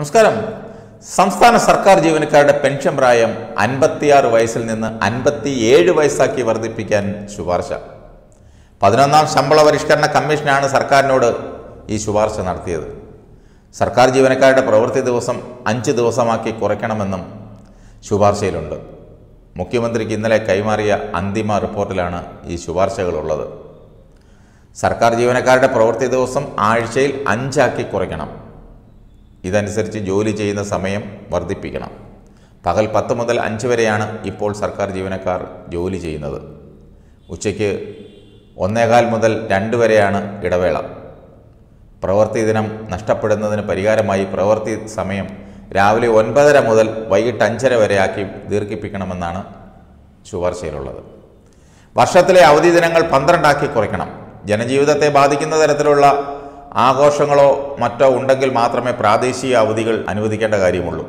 നമസ്കാരം സംസ്ഥാന സർക്കാർ ജീവനക്കാരുടെ പെൻഷൻ പ്രായം അൻപത്തിയാറ് വയസ്സിൽ നിന്ന് അൻപത്തിയേഴ് വയസ്സാക്കി വർദ്ധിപ്പിക്കാൻ ശുപാർശ പതിനൊന്നാം ശമ്പള പരിഷ്കരണ കമ്മീഷനാണ് സർക്കാരിനോട് ഈ ശുപാർശ നടത്തിയത് സർക്കാർ ജീവനക്കാരുടെ പ്രവൃത്തി ദിവസം അഞ്ച് ദിവസമാക്കി കുറയ്ക്കണമെന്നും ശുപാർശയിലുണ്ട് മുഖ്യമന്ത്രിക്ക് ഇന്നലെ കൈമാറിയ അന്തിമ റിപ്പോർട്ടിലാണ് ഈ ശുപാർശകളുള്ളത് സർക്കാർ ജീവനക്കാരുടെ പ്രവൃത്തി ദിവസം ആഴ്ചയിൽ അഞ്ചാക്കി കുറയ്ക്കണം ഇതനുസരിച്ച് ജോലി ചെയ്യുന്ന സമയം വർദ്ധിപ്പിക്കണം പകൽ പത്ത് മുതൽ അഞ്ച് വരെയാണ് ഇപ്പോൾ സർക്കാർ ജീവനക്കാർ ജോലി ചെയ്യുന്നത് ഉച്ചയ്ക്ക് ഒന്നേകാൽ മുതൽ രണ്ട് വരെയാണ് ഇടവേള പ്രവൃത്തി ദിനം നഷ്ടപ്പെടുന്നതിന് പരിഹാരമായി പ്രവൃത്തി സമയം രാവിലെ ഒൻപതര മുതൽ വൈകിട്ട് അഞ്ചര വരെയാക്കി ദീർഘിപ്പിക്കണമെന്നാണ് ശുപാർശയിലുള്ളത് വർഷത്തിലെ അവധി ദിനങ്ങൾ പന്ത്രണ്ടാക്കി കുറയ്ക്കണം ജനജീവിതത്തെ ബാധിക്കുന്ന തരത്തിലുള്ള ആഘോഷങ്ങളോ മറ്റോ ഉണ്ടെങ്കിൽ മാത്രമേ പ്രാദേശിക അവധികൾ അനുവദിക്കേണ്ട കാര്യമുള്ളൂ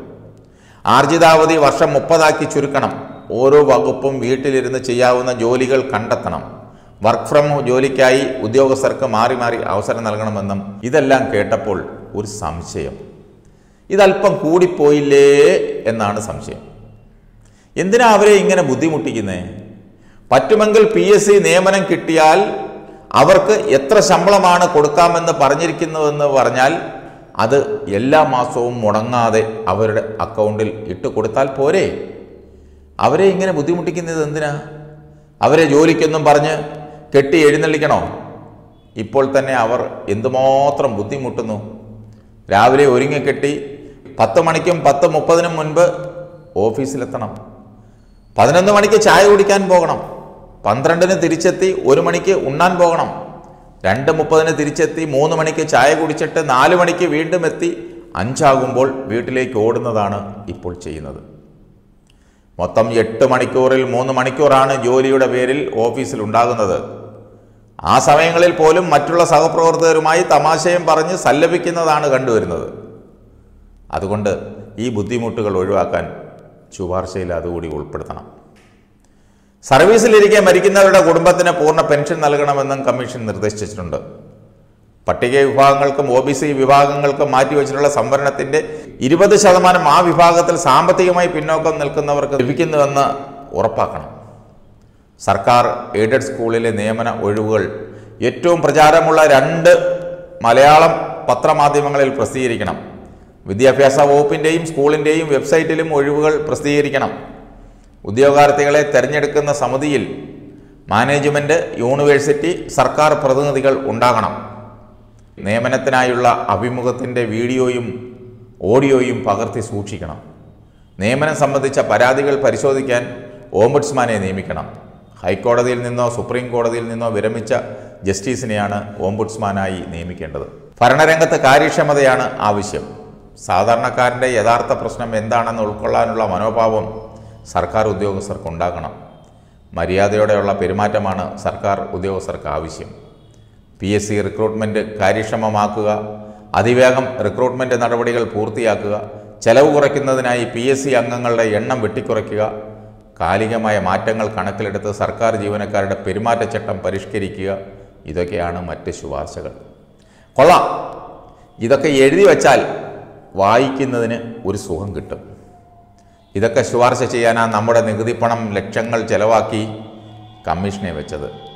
ആർജിതാവധി വർഷം മുപ്പതാക്കി ചുരുക്കണം ഓരോ വകുപ്പും വീട്ടിലിരുന്ന് ചെയ്യാവുന്ന ജോലികൾ കണ്ടെത്തണം വർക്ക് ഫ്രം ജോലിക്കായി ഉദ്യോഗസ്ഥർക്ക് മാറി മാറി അവസരം നൽകണമെന്നും ഇതെല്ലാം കേട്ടപ്പോൾ ഒരു സംശയം ഇതല്പം കൂടിപ്പോയില്ലേ എന്നാണ് സംശയം എന്തിനാ അവരെ ഇങ്ങനെ ബുദ്ധിമുട്ടിക്കുന്നത് പറ്റുമെങ്കിൽ പി എസ് സി നിയമനം കിട്ടിയാൽ അവർക്ക് എത്ര ശമ്പളമാണ് കൊടുക്കാമെന്ന് പറഞ്ഞിരിക്കുന്നതെന്ന് പറഞ്ഞാൽ അത് എല്ലാ മാസവും മുടങ്ങാതെ അവരുടെ അക്കൗണ്ടിൽ ഇട്ട് കൊടുത്താൽ പോരെ അവരെ ഇങ്ങനെ ബുദ്ധിമുട്ടിക്കുന്നത് എന്തിനാ അവരെ ജോലിക്കൊന്നും പറഞ്ഞ് കെട്ടി എഴുന്നള്ളിക്കണോ ഇപ്പോൾ തന്നെ അവർ എന്തുമാത്രം ബുദ്ധിമുട്ടുന്നു രാവിലെ ഒരുങ്ങിക്കെട്ടി പത്ത് മണിക്കും പത്ത് മുപ്പതിനും മുൻപ് ഓഫീസിലെത്തണം പതിനൊന്ന് മണിക്ക് ചായ കുടിക്കാൻ പോകണം പന്ത്രണ്ടിന് തിരിച്ചെത്തി ഒരു മണിക്ക് ഉണ്ണാൻ പോകണം രണ്ട് മുപ്പതിന് തിരിച്ചെത്തി മൂന്ന് മണിക്ക് ചായ കുടിച്ചിട്ട് നാല് മണിക്ക് വീണ്ടും എത്തി അഞ്ചാകുമ്പോൾ വീട്ടിലേക്ക് ഓടുന്നതാണ് ഇപ്പോൾ ചെയ്യുന്നത് മൊത്തം എട്ട് മണിക്കൂറിൽ മൂന്ന് മണിക്കൂറാണ് ജോലിയുടെ പേരിൽ ഓഫീസിൽ ഉണ്ടാകുന്നത് ആ സമയങ്ങളിൽ പോലും മറ്റുള്ള സഹപ്രവർത്തകരുമായി തമാശയും പറഞ്ഞ് സല്ലപിക്കുന്നതാണ് കണ്ടുവരുന്നത് അതുകൊണ്ട് ഈ ബുദ്ധിമുട്ടുകൾ ഒഴിവാക്കാൻ ശുപാർശയിൽ അതുകൂടി ഉൾപ്പെടുത്തണം സർവീസിലിരിക്കെ മരിക്കുന്നവരുടെ കുടുംബത്തിന് പൂർണ്ണ പെൻഷൻ നൽകണമെന്നും കമ്മീഷൻ നിർദ്ദേശിച്ചിട്ടുണ്ട് പട്ടിക വിഭാഗങ്ങൾക്കും ഒ ബി സി വിഭാഗങ്ങൾക്കും മാറ്റിവെച്ചിട്ടുള്ള സംവരണത്തിന്റെ ഇരുപത് ശതമാനം ആ വിഭാഗത്തിൽ സാമ്പത്തികമായി പിന്നോക്കം നിൽക്കുന്നവർക്ക് ലഭിക്കുന്നുവെന്ന് ഉറപ്പാക്കണം സർക്കാർ എയ്ഡഡ് സ്കൂളിലെ നിയമന ഒഴിവുകൾ ഏറ്റവും പ്രചാരമുള്ള രണ്ട് മലയാളം പത്രമാധ്യമങ്ങളിൽ പ്രസിദ്ധീകരിക്കണം വിദ്യാഭ്യാസ വകുപ്പിൻ്റെയും സ്കൂളിൻ്റെയും വെബ്സൈറ്റിലും ഒഴിവുകൾ പ്രസിദ്ധീകരിക്കണം ഉദ്യോഗാർത്ഥികളെ തിരഞ്ഞെടുക്കുന്ന സമിതിയിൽ മാനേജ്മെൻറ്റ് യൂണിവേഴ്സിറ്റി സർക്കാർ പ്രതിനിധികൾ ഉണ്ടാകണം നിയമനത്തിനായുള്ള അഭിമുഖത്തിൻ്റെ വീഡിയോയും ഓഡിയോയും പകർത്തി സൂക്ഷിക്കണം നിയമനം സംബന്ധിച്ച പരാതികൾ പരിശോധിക്കാൻ ഓംബുഡ്സ്മാനെ നിയമിക്കണം ഹൈക്കോടതിയിൽ നിന്നോ സുപ്രീം കോടതിയിൽ നിന്നോ വിരമിച്ച ജസ്റ്റിസിനെയാണ് ഓംബുഡ്സ്മാനായി നിയമിക്കേണ്ടത് ഭരണരംഗത്ത് കാര്യക്ഷമതയാണ് ആവശ്യം സാധാരണക്കാരൻ്റെ യഥാർത്ഥ പ്രശ്നം എന്താണെന്ന് ഉൾക്കൊള്ളാനുള്ള മനോഭാവം സർക്കാർ ഉദ്യോഗസ്ഥർക്ക് ഉണ്ടാകണം മര്യാദയോടെയുള്ള പെരുമാറ്റമാണ് സർക്കാർ ഉദ്യോഗസ്ഥർക്ക് ആവശ്യം പി എസ് സി റിക്രൂട്ട്മെൻറ്റ് കാര്യക്ഷമമാക്കുക അതിവേഗം റിക്രൂട്ട്മെൻറ്റ് നടപടികൾ പൂർത്തിയാക്കുക ചെലവ് കുറയ്ക്കുന്നതിനായി പി എസ് സി അംഗങ്ങളുടെ എണ്ണം വെട്ടിക്കുറയ്ക്കുക കാലികമായ മാറ്റങ്ങൾ കണക്കിലെടുത്ത് സർക്കാർ ജീവനക്കാരുടെ പെരുമാറ്റച്ചട്ടം പരിഷ്കരിക്കുക ഇതൊക്കെയാണ് മറ്റ് ശുപാർശകൾ കൊള്ളാം ഇതൊക്കെ എഴുതി വച്ചാൽ വായിക്കുന്നതിന് ഒരു സുഖം കിട്ടും ഇതൊക്കെ ശുപാർശ ചെയ്യാനാണ് നമ്മുടെ നികുതി പണം ലക്ഷങ്ങൾ ചെലവാക്കി കമ്മീഷനെ വെച്ചത്